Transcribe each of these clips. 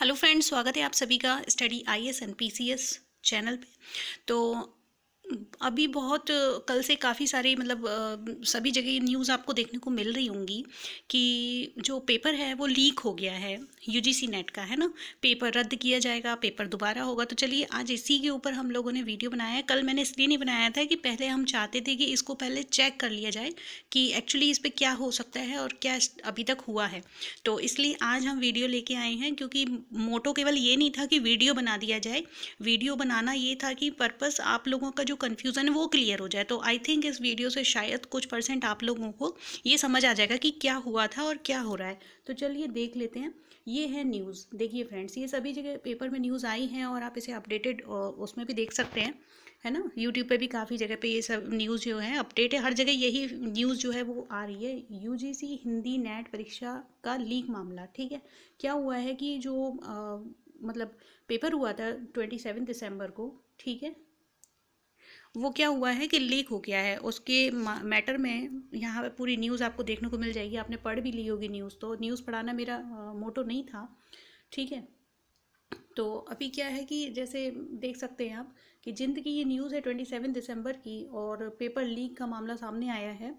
hello friends स्वागत है आप सभी का study I S and P C S channel पे तो अभी बहुत कल से काफ़ी सारे मतलब सभी जगह न्यूज़ आपको देखने को मिल रही होंगी कि जो पेपर है वो लीक हो गया है यूजीसी नेट का है ना पेपर रद्द किया जाएगा पेपर दोबारा होगा तो चलिए आज इसी के ऊपर हम लोगों ने वीडियो बनाया है कल मैंने इसलिए नहीं बनाया था कि पहले हम चाहते थे कि इसको पहले चेक कर लिया जाए कि एक्चुअली इस पर क्या हो सकता है और क्या अभी तक हुआ है तो इसलिए आज हम वीडियो लेके आए हैं क्योंकि मोटो केवल ये नहीं था कि वीडियो बना दिया जाए वीडियो बनाना ये था कि पर्पज़ आप लोगों का जो कन्फ्यूज़न है वो क्लियर हो जाए तो आई थिंक इस वीडियो से शायद कुछ परसेंट आप लोगों को ये समझ आ जाएगा कि क्या हुआ था और क्या हो रहा है तो चलिए देख लेते हैं ये है न्यूज़ देखिए फ्रेंड्स ये सभी जगह पेपर में न्यूज़ आई हैं और आप इसे अपडेटेड उसमें भी देख सकते हैं है ना यूट्यूब पे भी काफ़ी जगह पे ये सब न्यूज़ जो है अपडेट है हर जगह यही न्यूज़ जो है वो आ रही है यूजीसी हिंदी नेट परीक्षा का लीक मामला ठीक है क्या हुआ है कि जो आ, मतलब पेपर हुआ था ट्वेंटी सेवन दिसंबर को ठीक है वो क्या हुआ है कि लीक हो गया है उसके मैटर में यहाँ पर पूरी न्यूज़ आपको देखने को मिल जाएगी आपने पढ़ भी ली होगी न्यूज़ तो न्यूज़ पढ़ाना मेरा मोटो नहीं था ठीक है तो अभी क्या है कि जैसे देख सकते हैं आप कि जिंद की ये न्यूज़ है ट्वेंटी सेवन दिसंबर की और पेपर लीक का मामला सामने आया है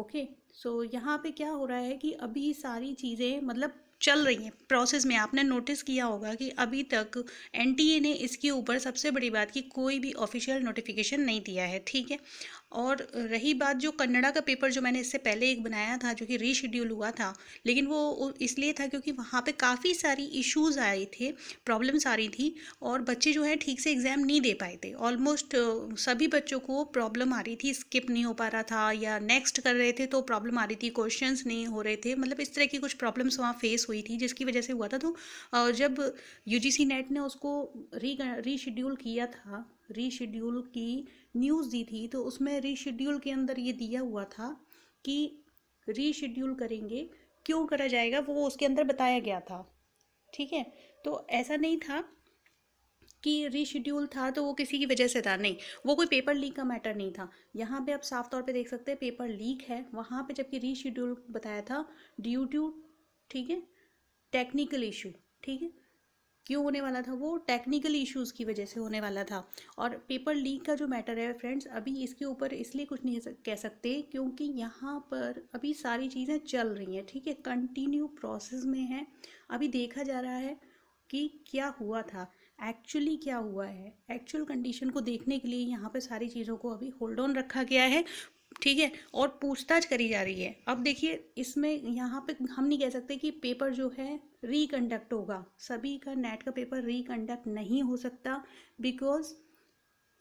ओके सो यहाँ पे क्या हो रहा है कि अभी सारी चीज़ें मतलब चल रही हैं प्रोसेस में आपने नोटिस किया होगा कि अभी तक एनटीए ने इसके ऊपर सबसे बड़ी बात की कोई भी ऑफिशियल नोटिफिकेशन नहीं दिया है ठीक है और रही बात जो कन्नड़ा का पेपर जो मैंने इससे पहले एक बनाया था जो कि रीशेड्यूल हुआ था लेकिन वो इसलिए था क्योंकि वहाँ पे काफ़ी सारी इश्यूज आए थे प्रॉब्लम्स आ रही थी और बच्चे जो है ठीक से एग्ज़ाम नहीं दे पाए थे ऑलमोस्ट सभी बच्चों को प्रॉब्लम आ रही थी स्किप नहीं हो पा रहा था या नेक्स्ट कर रहे थे तो प्रॉब्लम आ रही थी क्वेश्चन नहीं हो रहे थे मतलब इस तरह की कुछ प्रॉब्लम्स वहाँ फेस हुई थी जिसकी वजह से हुआ था तो जब यूजीसी नेट ने उसको री रीशेड्यूल किया था रीशेड्यूल की न्यूज़ दी थी तो उसमें रीशेड्यूल के अंदर ये दिया हुआ था कि रीशेड्यूल करेंगे क्यों करा जाएगा वो उसके अंदर बताया गया था ठीक है तो ऐसा नहीं था कि रीशेड्यूल था तो वो किसी की वजह से था नहीं वो कोई पेपर लीक का मैटर नहीं था यहाँ पे आप साफ तौर पे देख सकते हैं पेपर लीक है वहाँ पे जबकि रीशेड्यूल बताया था ड्यू टू ठीक है टेक्निकल इशू ठीक है क्यों होने वाला था वो टेक्निकल इश्यूज की वजह से होने वाला था और पेपर लीक का जो मैटर है फ्रेंड्स अभी इसके ऊपर इसलिए कुछ नहीं कह सकते क्योंकि यहाँ पर अभी सारी चीज़ें चल रही हैं ठीक है कंटिन्यू प्रोसेस में है अभी देखा जा रहा है कि क्या हुआ था एक्चुअली क्या हुआ है एक्चुअल कंडीशन को देखने के लिए यहाँ पर सारी चीज़ों को अभी होल्ड ऑन रखा गया है ठीक है और पूछताछ करी जा रही है अब देखिए इसमें यहाँ पे हम नहीं कह सकते कि पेपर जो है रिकंडक्ट होगा सभी का नेट का पेपर रिकंडक्ट नहीं हो सकता बिकॉज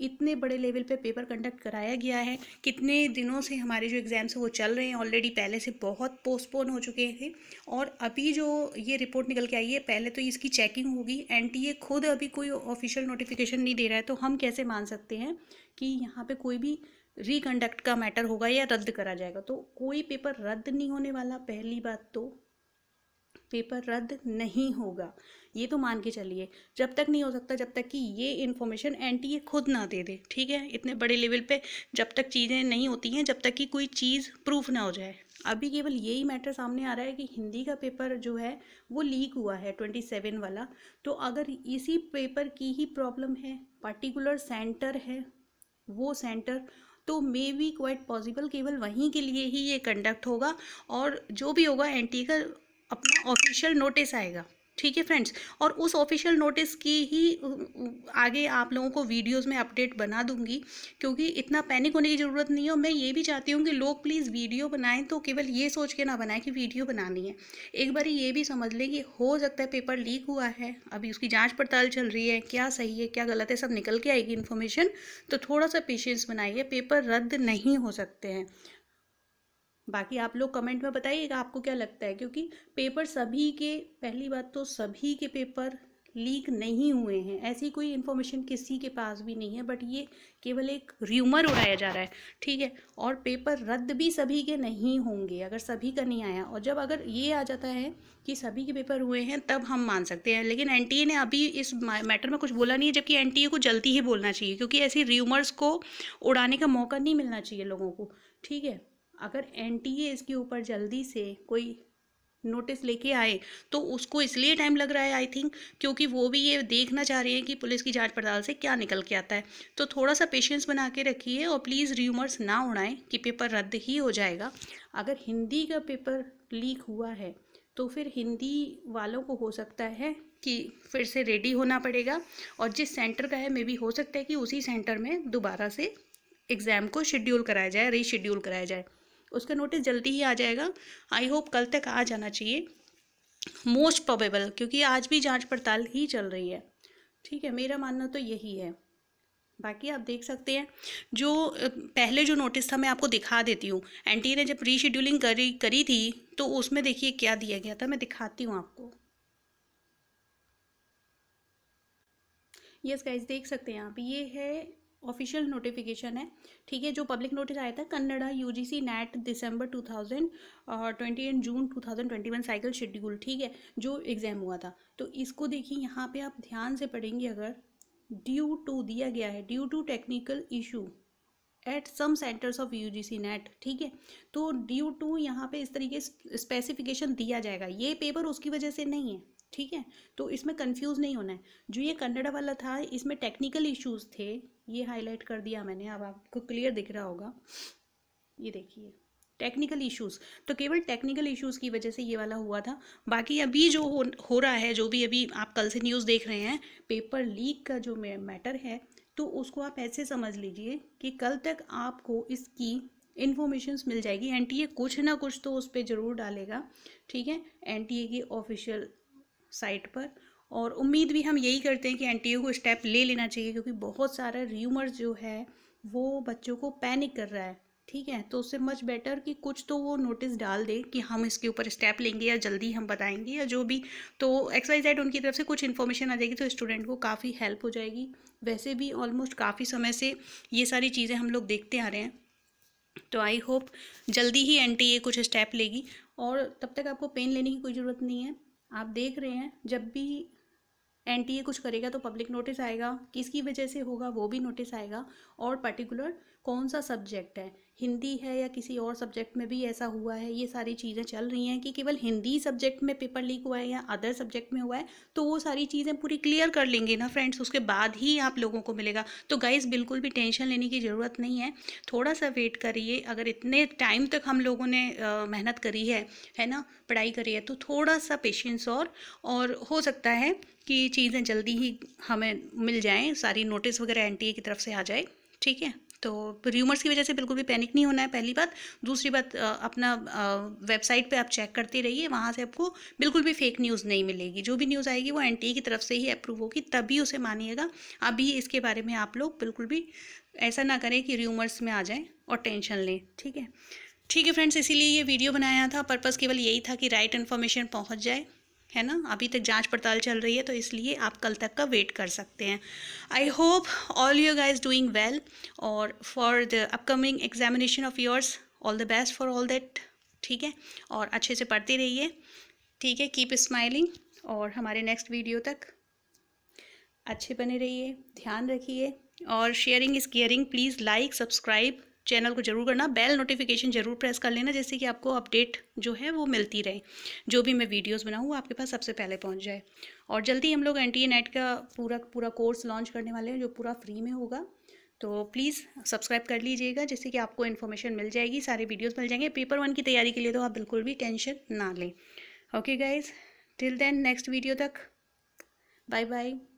इतने बड़े लेवल पे पेपर कंडक्ट कराया गया है कितने दिनों से हमारे जो एग्ज़ाम्स हैं वो चल रहे हैं ऑलरेडी पहले से बहुत पोस्टपोन हो चुके थे और अभी जो ये रिपोर्ट निकल के आई है पहले तो इसकी चेकिंग होगी एनटीए खुद अभी कोई ऑफिशियल नोटिफिकेशन नहीं दे रहा है तो हम कैसे मान सकते हैं कि यहाँ पे कोई भी रिकंडक्ट का मैटर होगा या रद्द करा जाएगा तो कोई पेपर रद्द नहीं होने वाला पहली बात तो पेपर रद्द नहीं होगा ये तो मान के चलिए जब तक नहीं हो सकता जब तक कि ये इन्फॉर्मेशन ए खुद ना दे दे ठीक है इतने बड़े लेवल पे जब तक चीज़ें नहीं होती हैं जब तक कि कोई चीज़ प्रूफ ना हो जाए अभी केवल यही मैटर सामने आ रहा है कि हिंदी का पेपर जो है वो लीक हुआ है ट्वेंटी सेवन वाला तो अगर इसी पेपर की ही प्रॉब्लम है पार्टिकुलर सेंटर है वो सेंटर तो मे बी क्वाइट पॉसिबल केवल वहीं के लिए ही ये कंडक्ट होगा और जो भी होगा एंटी का अपना ऑफिशियल नोटिस आएगा ठीक है फ्रेंड्स और उस ऑफिशियल नोटिस की ही आगे आप लोगों को वीडियोस में अपडेट बना दूंगी क्योंकि इतना पैनिक होने की ज़रूरत नहीं है मैं ये भी चाहती हूँ कि लोग प्लीज़ वीडियो बनाएं तो केवल ये सोच के ना बनाएं कि वीडियो बनानी है एक बार ये भी समझ लें कि हो सकता है पेपर लीक हुआ है अभी उसकी जाँच पड़ताल चल रही है क्या सही है क्या गलत है सब निकल के आएगी इन्फॉर्मेशन तो थोड़ा सा पेशेंस बनाइए पेपर रद्द नहीं हो सकते हैं बाकी आप लोग कमेंट में बताइएगा आपको क्या लगता है क्योंकि पेपर सभी के पहली बात तो सभी के पेपर लीक नहीं हुए हैं ऐसी कोई इन्फॉर्मेशन किसी के पास भी नहीं है बट ये केवल एक र्यूमर उड़ाया जा रहा है ठीक है और पेपर रद्द भी सभी के नहीं होंगे अगर सभी का नहीं आया और जब अगर ये आ जाता है कि सभी के पेपर हुए हैं तब हम मान सकते हैं लेकिन एन ने अभी इस मैटर में कुछ बोला नहीं है जबकि एन को जल्दी ही बोलना चाहिए क्योंकि ऐसी र्यूमर्स को उड़ाने का मौका नहीं मिलना चाहिए लोगों को ठीक है अगर एन इसके ऊपर जल्दी से कोई नोटिस लेके आए तो उसको इसलिए टाइम लग रहा है आई थिंक क्योंकि वो भी ये देखना चाह रहे हैं कि पुलिस की जांच पड़ताल से क्या निकल के आता है तो थोड़ा सा पेशेंस बना के रखिए और प्लीज़ र्यूमर्स ना उड़ाएं कि पेपर रद्द ही हो जाएगा अगर हिंदी का पेपर लीक हुआ है तो फिर हिंदी वालों को हो सकता है कि फिर से रेडी होना पड़ेगा और जिस सेंटर का है मे भी हो सकता है कि उसी सेंटर में दोबारा से एग्ज़ाम को शेड्यूल कराया जाए रीशेड्यूल कराया जाए उसका नोटिस जल्दी ही आ जाएगा आई होप कल तक आ जाना चाहिए मोस्ट प्रोबेबल क्योंकि आज भी जांच पड़ताल ही चल रही है ठीक है मेरा मानना तो यही है बाकी आप देख सकते हैं जो पहले जो नोटिस था मैं आपको दिखा देती हूँ एनटी ने जब रीशेड्यूलिंग करी करी थी तो उसमें देखिए क्या दिया गया था मैं दिखाती हूँ आपको यस गाइज देख सकते हैं आप ये है ऑफिशियल नोटिफिकेशन है ठीक है जो पब्लिक नोटिस आया था Kannada UGC NET December two और twenty and June two thousand twenty one cycle schedule ठीक है जो एग्ज़ाम हुआ था तो इसको देखिए यहाँ पे आप ध्यान से पढ़ेंगे अगर ड्यू टू दिया गया है due to technical issue at some centres of U G C NET ठीक है तो ड्यू टू यहाँ पे इस तरीके स्पेसिफिकेशन दिया जाएगा ये पेपर उसकी वजह से नहीं है ठीक है तो इसमें कंफ्यूज नहीं होना है जो ये कन्नड़ा वाला था इसमें टेक्निकल इश्यूज थे ये हाईलाइट कर दिया मैंने अब आपको क्लियर दिख रहा होगा ये देखिए टेक्निकल इश्यूज तो केवल टेक्निकल इश्यूज की वजह से ये वाला हुआ था बाकी अभी जो हो हो रहा है जो भी अभी आप कल से न्यूज़ देख रहे हैं पेपर लीक का जो मैटर है तो उसको आप ऐसे समझ लीजिए कि कल तक आपको इसकी इन्फॉर्मेशंस मिल जाएगी एनटीए कुछ ना कुछ तो उस पर ज़रूर डालेगा ठीक है एनटीए की ऑफिशियल साइट पर और उम्मीद भी हम यही करते हैं कि एन को स्टेप ले लेना चाहिए क्योंकि बहुत सारा र्यूमर्स जो है वो बच्चों को पैनिक कर रहा है ठीक है तो उससे मच बेटर कि कुछ तो वो नोटिस डाल दे कि हम इसके ऊपर स्टेप लेंगे या जल्दी हम बताएंगे या जो भी तो एक्स वाई जेड उनकी तरफ से कुछ इन्फॉर्मेशन आ जाएगी तो स्टूडेंट को काफ़ी हेल्प हो जाएगी वैसे भी ऑलमोस्ट काफ़ी समय से ये सारी चीज़ें हम लोग देखते आ रहे हैं तो आई होप जल्दी ही एन कुछ स्टेप लेगी और तब तक आपको पेन लेने की कोई ज़रूरत नहीं है आप देख रहे हैं जब भी एनटीए कुछ करेगा तो पब्लिक नोटिस आएगा किसकी वजह से होगा वो भी नोटिस आएगा और पर्टिकुलर कौन सा सब्जेक्ट है हिंदी है या किसी और सब्जेक्ट में भी ऐसा हुआ है ये सारी चीज़ें चल रही हैं कि केवल हिंदी सब्जेक्ट में पेपर लीक हुआ है या अदर सब्जेक्ट में हुआ है तो वो सारी चीज़ें पूरी क्लियर कर लेंगे ना फ्रेंड्स उसके बाद ही आप लोगों को मिलेगा तो गाइज बिल्कुल भी टेंशन लेने की ज़रूरत नहीं है थोड़ा सा वेट करिए अगर इतने टाइम तक हम लोगों ने मेहनत करी है है ना पढ़ाई करी है तो थोड़ा सा पेशेंस और, और हो सकता है कि चीज़ें जल्दी ही हमें मिल जाएँ सारी नोटिस वगैरह एन की तरफ से आ जाए ठीक है तो र्यूमर्स की वजह से बिल्कुल भी पैनिक नहीं होना है पहली बात दूसरी बात अपना वेबसाइट पे आप चेक करते रहिए वहाँ से आपको बिल्कुल भी फेक न्यूज़ नहीं मिलेगी जो भी न्यूज़ आएगी वो एन की तरफ से ही अप्रूव होगी तभी उसे मानिएगा अभी इसके बारे में आप लोग बिल्कुल भी ऐसा ना करें कि र्यूमर्स में आ जाएँ और टेंशन लें ठीक है ठीक है फ्रेंड्स इसीलिए ये वीडियो बनाया था पर्पज़ केवल यही था कि राइट इन्फॉर्मेशन पहुँच जाए है ना अभी तक जांच पड़ताल चल रही है तो इसलिए आप कल तक का वेट कर सकते हैं I hope all your guys doing well और for the upcoming examination of yours all the best for all that ठीक है और अच्छे से पढ़ते रहिए ठीक है कीप स्माइलिंग और हमारे नेक्स्ट वीडियो तक अच्छे बने रहिए ध्यान रखिए और sharing is caring please like subscribe channel को जरूर करना बेल नोटिफिकेशन जरूर प्रेस कर लेना जैसे कि आपको अपडेट जो है वो मिलती रहे जो भी मैं वीडियोस बनाऊँ आपके पास सबसे पहले पहुँच जाए और जल्दी हम लोग एन टी नेट का पूरा पूरा कोर्स लॉन्च करने वाले हैं जो पूरा फ्री में होगा तो प्लीज़ सब्सक्राइब कर लीजिएगा जैसे कि आपको इन्फॉर्मेशन मिल जाएगी सारे वीडियोज़ मिल जाएंगे पेपर वन की तैयारी के लिए तो आप बिल्कुल भी टेंशन ना लें okay guys till then next video तक बाय बाय